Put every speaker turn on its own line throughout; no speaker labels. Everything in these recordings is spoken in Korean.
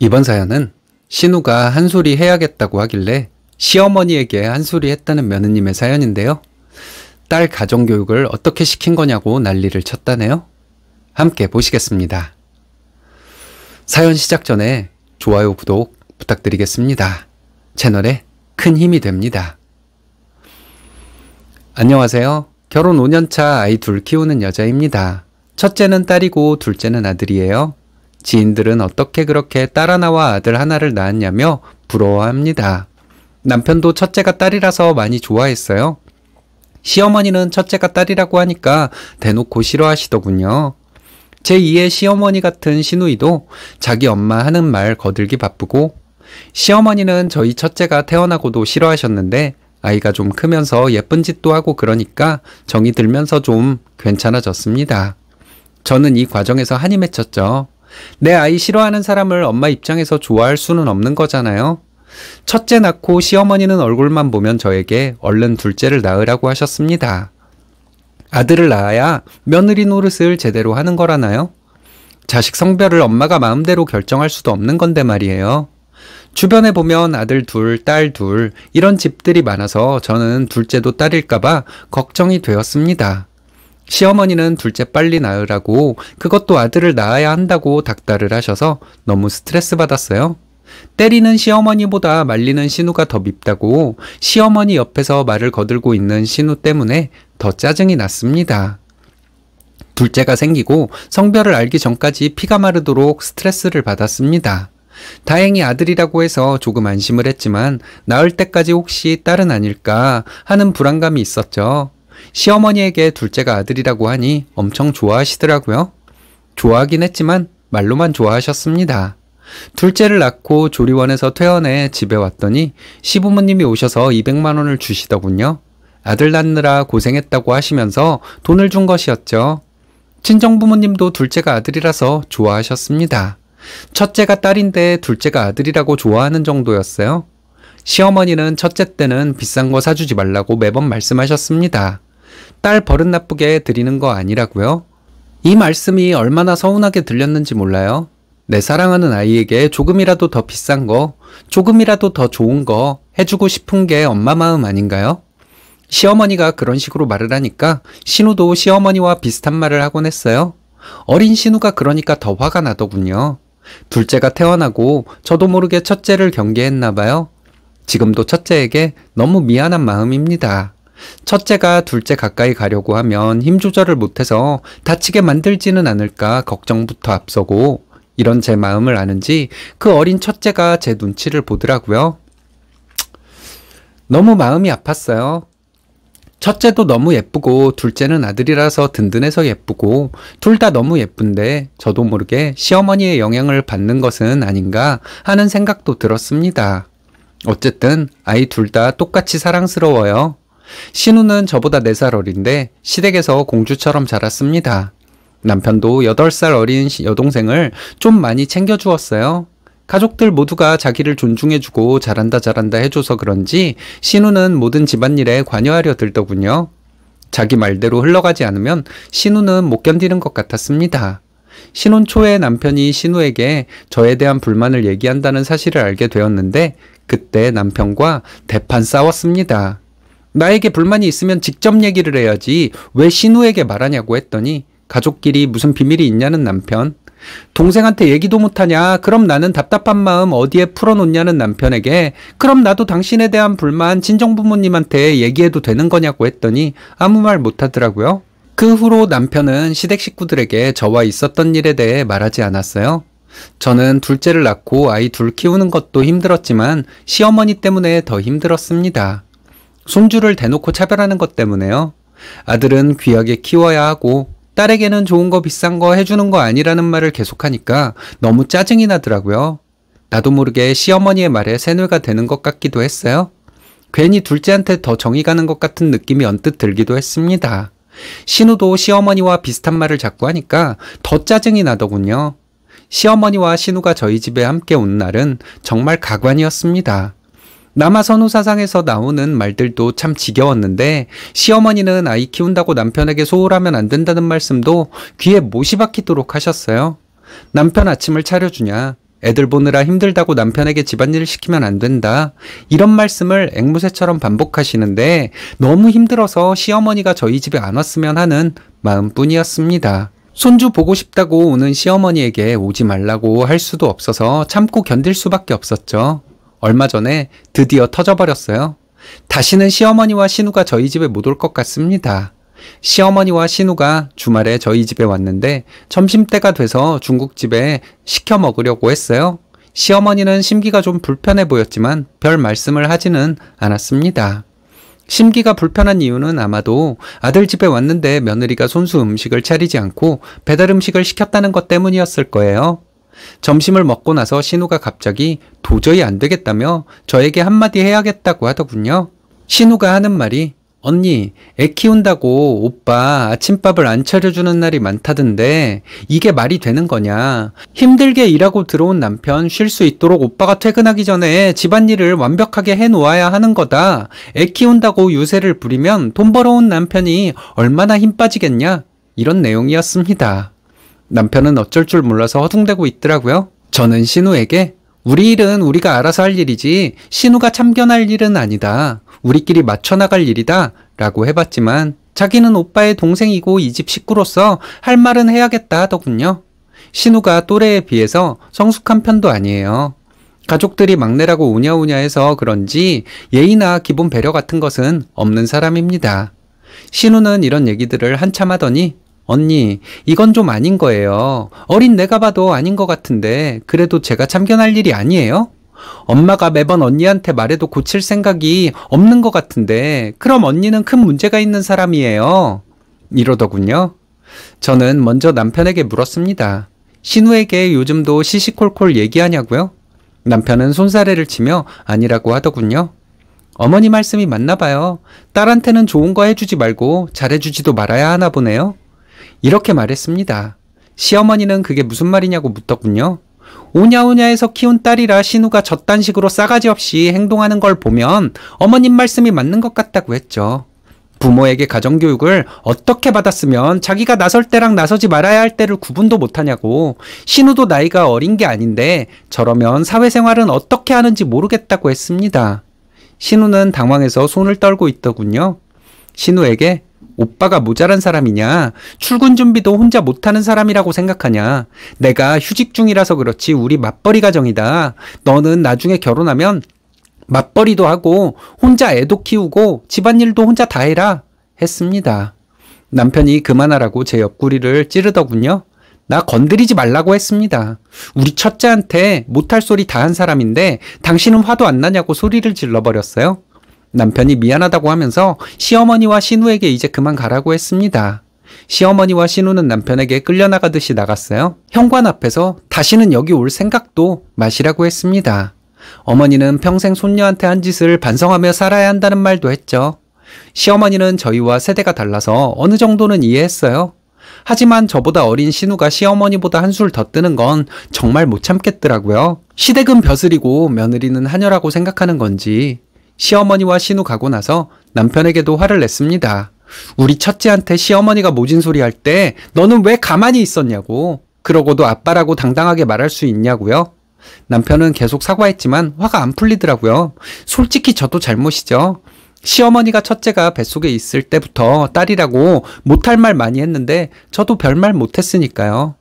이번 사연은 신우가 한소리 해야겠다고 하길래 시어머니에게 한소리 했다는 며느님의 사연인데요. 딸 가정교육을 어떻게 시킨 거냐고 난리를 쳤다네요. 함께 보시겠습니다. 사연 시작 전에 좋아요, 구독 부탁드리겠습니다. 채널에 큰 힘이 됩니다. 안녕하세요. 결혼 5년차 아이 둘 키우는 여자입니다. 첫째는 딸이고 둘째는 아들이에요. 지인들은 어떻게 그렇게 딸 하나와 아들 하나를 낳았냐며 부러워합니다. 남편도 첫째가 딸이라서 많이 좋아했어요. 시어머니는 첫째가 딸이라고 하니까 대놓고 싫어하시더군요. 제2의 시어머니 같은 신우이도 자기 엄마 하는 말 거들기 바쁘고 시어머니는 저희 첫째가 태어나고도 싫어하셨는데 아이가 좀 크면서 예쁜 짓도 하고 그러니까 정이 들면서 좀 괜찮아졌습니다. 저는 이 과정에서 한이 맺혔죠. 내 아이 싫어하는 사람을 엄마 입장에서 좋아할 수는 없는 거잖아요. 첫째 낳고 시어머니는 얼굴만 보면 저에게 얼른 둘째를 낳으라고 하셨습니다. 아들을 낳아야 며느리 노릇을 제대로 하는 거라나요? 자식 성별을 엄마가 마음대로 결정할 수도 없는 건데 말이에요. 주변에 보면 아들 둘, 딸 둘, 이런 집들이 많아서 저는 둘째도 딸일까봐 걱정이 되었습니다. 시어머니는 둘째 빨리 낳으라고 그것도 아들을 낳아야 한다고 닥달을 하셔서 너무 스트레스 받았어요. 때리는 시어머니보다 말리는 신우가 더 밉다고 시어머니 옆에서 말을 거들고 있는 신우 때문에 더 짜증이 났습니다. 둘째가 생기고 성별을 알기 전까지 피가 마르도록 스트레스를 받았습니다. 다행히 아들이라고 해서 조금 안심을 했지만 낳을 때까지 혹시 딸은 아닐까 하는 불안감이 있었죠. 시어머니에게 둘째가 아들이라고 하니 엄청 좋아하시더라고요. 좋아하긴 했지만 말로만 좋아하셨습니다. 둘째를 낳고 조리원에서 퇴원해 집에 왔더니 시부모님이 오셔서 200만 원을 주시더군요. 아들 낳느라 고생했다고 하시면서 돈을 준 것이었죠. 친정 부모님도 둘째가 아들이라서 좋아하셨습니다. 첫째가 딸인데 둘째가 아들이라고 좋아하는 정도였어요. 시어머니는 첫째 때는 비싼 거 사주지 말라고 매번 말씀하셨습니다. 딸 버릇 나쁘게 드리는 거 아니라고요? 이 말씀이 얼마나 서운하게 들렸는지 몰라요. 내 사랑하는 아이에게 조금이라도 더 비싼 거, 조금이라도 더 좋은 거 해주고 싶은 게 엄마 마음 아닌가요? 시어머니가 그런 식으로 말을 하니까 신우도 시어머니와 비슷한 말을 하곤 했어요. 어린 신우가 그러니까 더 화가 나더군요. 둘째가 태어나고 저도 모르게 첫째를 경계했나 봐요. 지금도 첫째에게 너무 미안한 마음입니다. 첫째가 둘째 가까이 가려고 하면 힘 조절을 못해서 다치게 만들지는 않을까 걱정부터 앞서고 이런 제 마음을 아는지 그 어린 첫째가 제 눈치를 보더라고요. 너무 마음이 아팠어요. 첫째도 너무 예쁘고 둘째는 아들이라서 든든해서 예쁘고 둘 다 너무 예쁜데 저도 모르게 시어머니의 영향을 받는 것은 아닌가 하는 생각도 들었습니다. 어쨌든 아이 둘 다 똑같이 사랑스러워요. 신우는 저보다 4살 어린데 시댁에서 공주처럼 자랐습니다. 남편도 8살 어린 여동생을 좀 많이 챙겨주었어요. 가족들 모두가 자기를 존중해주고 잘한다 잘한다 해줘서 그런지 신우는 모든 집안일에 관여하려 들더군요. 자기 말대로 흘러가지 않으면 신우는 못 견디는 것 같았습니다. 신혼 초에 남편이 신우에게 저에 대한 불만을 얘기한다는 사실을 알게 되었는데 그때 남편과 대판 싸웠습니다. 나에게 불만이 있으면 직접 얘기를 해야지 왜 신우에게 말하냐고 했더니 가족끼리 무슨 비밀이 있냐는 남편 동생한테 얘기도 못하냐 그럼 나는 답답한 마음 어디에 풀어놓냐는 남편에게 그럼 나도 당신에 대한 불만 친정부모님한테 얘기해도 되는 거냐고 했더니 아무 말 못하더라고요 그 후로 남편은 시댁 식구들에게 저와 있었던 일에 대해 말하지 않았어요 저는 둘째를 낳고 아이 둘 키우는 것도 힘들었지만 시어머니 때문에 더 힘들었습니다 손주를 대놓고 차별하는 것 때문에요. 아들은 귀하게 키워야 하고 딸에게는 좋은 거 비싼 거 해주는 거 아니라는 말을 계속하니까 너무 짜증이 나더라고요. 나도 모르게 시어머니의 말에 새누가 되는 것 같기도 했어요. 괜히 둘째한테 더 정이 가는 것 같은 느낌이 언뜻 들기도 했습니다. 신우도 시어머니와 비슷한 말을 자꾸 하니까 더 짜증이 나더군요. 시어머니와 신우가 저희 집에 함께 온 날은 정말 가관이었습니다. 남아선호 사상에서 나오는 말들도 참 지겨웠는데 시어머니는 아이 키운다고 남편에게 소홀하면 안 된다는 말씀도 귀에 못이 박히도록 하셨어요. 남편 아침을 차려주냐. 애들 보느라 힘들다고 남편에게 집안일 을 시키면 안 된다. 이런 말씀을 앵무새처럼 반복하시는데 너무 힘들어서 시어머니가 저희 집에 안 왔으면 하는 마음뿐이었습니다. 손주 보고 싶다고 오는 시어머니에게 오지 말라고 할 수도 없어서 참고 견딜 수밖에 없었죠. 얼마 전에 드디어 터져버렸어요. 다시는 시어머니와 신우가 저희 집에 못 올 것 같습니다. 시어머니와 신우가 주말에 저희 집에 왔는데 점심때가 돼서 중국집에 시켜 먹으려고 했어요. 시어머니는 심기가 좀 불편해 보였지만 별 말씀을 하지는 않았습니다. 심기가 불편한 이유는 아마도 아들 집에 왔는데 며느리가 손수 음식을 차리지 않고 배달 음식을 시켰다는 것 때문이었을 거예요. 점심을 먹고 나서 신우가 갑자기 도저히 안 되겠다며 저에게 한마디 해야겠다고 하더군요. 신우가 하는 말이 언니, 애 키운다고 오빠 아침밥을 안 차려주는 날이 많다던데 이게 말이 되는 거냐. 힘들게 일하고 들어온 남편 쉴 수 있도록 오빠가 퇴근하기 전에 집안일을 완벽하게 해놓아야 하는 거다. 애 키운다고 유세를 부리면 돈 벌어온 남편이 얼마나 힘 빠지겠냐. 이런 내용이었습니다. 남편은 어쩔 줄 몰라서 허둥대고 있더라고요. 저는 신우에게 우리 일은 우리가 알아서 할 일이지 신우가 참견할 일은 아니다. 우리끼리 맞춰나갈 일이다. 라고 해봤지만 자기는 오빠의 동생이고 이 집 식구로서 할 말은 해야겠다 하더군요. 신우가 또래에 비해서 성숙한 편도 아니에요. 가족들이 막내라고 우냐우냐 해서 그런지 예의나 기본 배려 같은 것은 없는 사람입니다. 신우는 이런 얘기들을 한참 하더니 언니, 이건 좀 아닌 거예요. 어린 내가 봐도 아닌 것 같은데, 그래도 제가 참견할 일이 아니에요? 엄마가 매번 언니한테 말해도 고칠 생각이 없는 것 같은데, 그럼 언니는 큰 문제가 있는 사람이에요. 이러더군요. 저는 먼저 남편에게 물었습니다. 신우에게 요즘도 시시콜콜 얘기하냐고요? 남편은 손사래를 치며 아니라고 하더군요. 어머니 말씀이 맞나 봐요. 딸한테는 좋은 거 해주지 말고 잘해주지도 말아야 하나 보네요. 이렇게 말했습니다. 시어머니는 그게 무슨 말이냐고 묻더군요. 오냐오냐에서 키운 딸이라 신우가 저딴 식으로 싸가지 없이 행동하는 걸 보면 어머님 말씀이 맞는 것 같다고 했죠. 부모에게 가정교육을 어떻게 받았으면 자기가 나설 때랑 나서지 말아야 할 때를 구분도 못하냐고 신우도 나이가 어린 게 아닌데 저러면 사회생활은 어떻게 하는지 모르겠다고 했습니다. 신우는 당황해서 손을 떨고 있더군요. 신우에게 오빠가 모자란 사람이냐? 출근 준비도 혼자 못하는 사람이라고 생각하냐? 내가 휴직 중이라서 그렇지 우리 맞벌이 가정이다. 너는 나중에 결혼하면 맞벌이도 하고 혼자 애도 키우고 집안일도 혼자 다 해라 했습니다. 남편이 그만하라고 제 옆구리를 찌르더군요. 나 건드리지 말라고 했습니다. 우리 첫째한테 못할 소리 다 한 사람인데 당신은 화도 안 나냐고 소리를 질러버렸어요. 남편이 미안하다고 하면서 시어머니와 신우에게 이제 그만 가라고 했습니다. 시어머니와 신우는 남편에게 끌려나가듯이 나갔어요. 현관 앞에서 다시는 여기 올 생각도 마시라고 했습니다. 어머니는 평생 손녀한테 한 짓을 반성하며 살아야 한다는 말도 했죠. 시어머니는 저희와 세대가 달라서 어느 정도는 이해했어요. 하지만 저보다 어린 신우가 시어머니보다 한 술 더 뜨는 건 정말 못 참겠더라고요. 시댁은 벼슬이고 며느리는 하녀라고 생각하는 건지 시어머니와 신우 가고 나서 남편에게도 화를 냈습니다. 우리 첫째한테 시어머니가 모진 소리 할 때 너는 왜 가만히 있었냐고 그러고도 아빠라고 당당하게 말할 수 있냐고요. 남편은 계속 사과했지만 화가 안 풀리더라고요. 솔직히 저도 잘못이죠. 시어머니가 첫째가 뱃속에 있을 때부터 딸이라고 못할 말 많이 했는데 저도 별말 못했으니까요.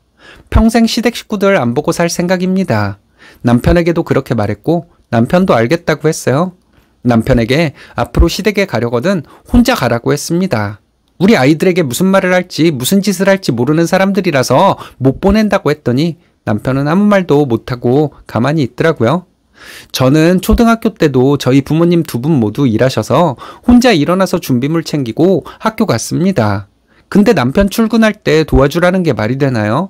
평생 시댁 식구들 안 보고 살 생각입니다. 남편에게도 그렇게 말했고 남편도 알겠다고 했어요. 남편에게 앞으로 시댁에 가려거든 혼자 가라고 했습니다. 우리 아이들에게 무슨 말을 할지 무슨 짓을 할지 모르는 사람들이라서 못 보낸다고 했더니 남편은 아무 말도 못하고 가만히 있더라고요. 저는 초등학교 때도 저희 부모님 두 분 모두 일하셔서 혼자 일어나서 준비물 챙기고 학교 갔습니다. 근데 남편 출근할 때 도와주라는 게 말이 되나요?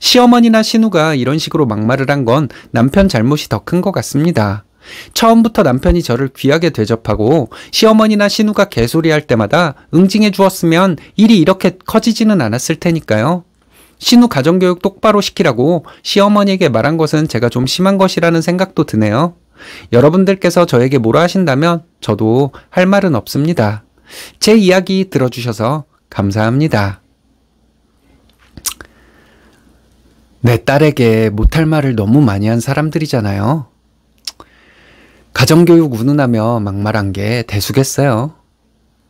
시어머니나 신우가 이런 식으로 막말을 한 건 남편 잘못이 더 큰 것 같습니다. 처음부터 남편이 저를 귀하게 대접하고 시어머니나 시누가 개소리할 때마다 응징해 주었으면 일이 이렇게 커지지는 않았을 테니까요. 신우 가정교육 똑바로 시키라고 시어머니에게 말한 것은 제가 좀 심한 것이라는 생각도 드네요. 여러분들께서 저에게 뭐라 하신다면 저도 할 말은 없습니다. 제 이야기 들어주셔서 감사합니다. 내 딸에게 못할 말을 너무 많이 한 사람들이잖아요. 가정교육 운운하며 막말한 게 대수겠어요.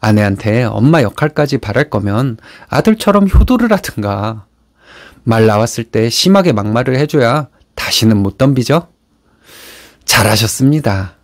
아내한테 엄마 역할까지 바랄 거면 아들처럼 효도를 하든가. 말 나왔을 때 심하게 막말을 해줘야 다시는 못 덤비죠? 잘하셨습니다.